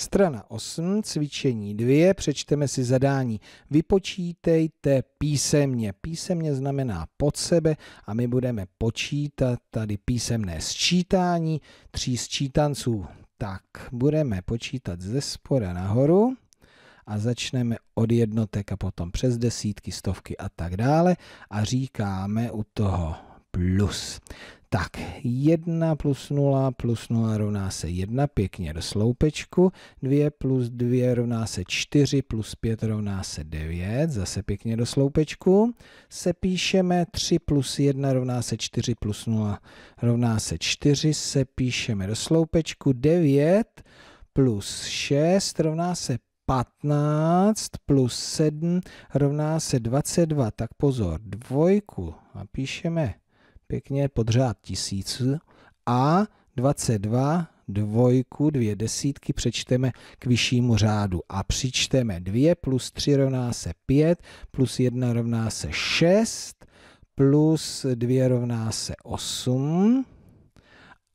Strana 8, cvičení 2, přečteme si zadání. Vypočítejte písemně. Písemně znamená pod sebe a my budeme počítat tady písemné sčítání tří sčítanců. Tak, budeme počítat ze spora nahoru a začneme od jednotek a potom přes desítky, stovky a tak dále a říkáme u toho plus. Tak, 1 plus 0 plus 0 rovná se 1, pěkně do sloupečku. 2 plus 2 rovná se 4, plus 5 rovná se 9, zase pěkně do sloupečku. Sepíšeme 3 plus 1 rovná se 4, plus 0 rovná se 4, sepíšeme do sloupečku. 9 plus 6 rovná se 15 plus 7 rovná se 22. Tak pozor, dvojku napíšeme pěkně podřád tisíc a 22 dvojku, dvě desítky přečteme k vyššímu řádu a přičteme 2 plus 3 rovná se 5, plus 1 rovná se 6, plus 2 rovná se 8,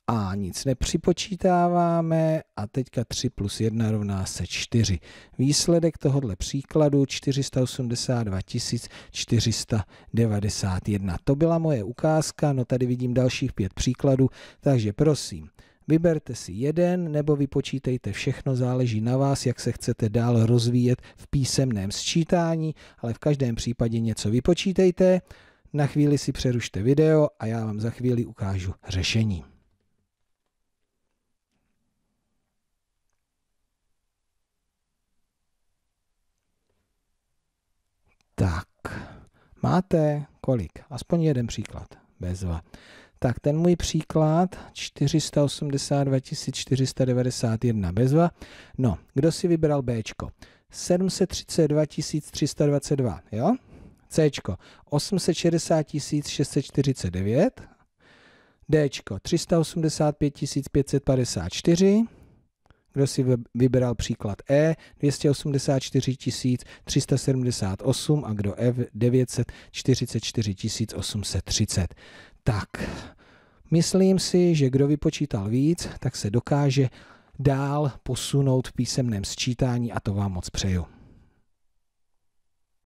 a nic nepřipočítáváme a teďka 3 plus 1 rovná se 4. Výsledek tohohle příkladu 482 491. To byla moje ukázka, no tady vidím dalších pět příkladů, takže prosím, Vyberte si jeden nebo vypočítejte všechno, záleží na vás, jak se chcete dál rozvíjet v písemném sčítání, ale v každém případě něco vypočítejte. Na chvíli si přerušte video a já vám za chvíli ukážu řešení. Máte kolik? Aspoň jeden příklad. Bezva. Tak ten můj příklad 482 491 bezva. No, kdo si vybral B? 732 322, jo? C 860 649, D 385 554, kdo si vybral příklad E 284 378 a kdo F 944 830. Tak, myslím si, že kdo vypočítal víc, tak se dokáže dál posunout v písemném sčítání a to vám moc přeju.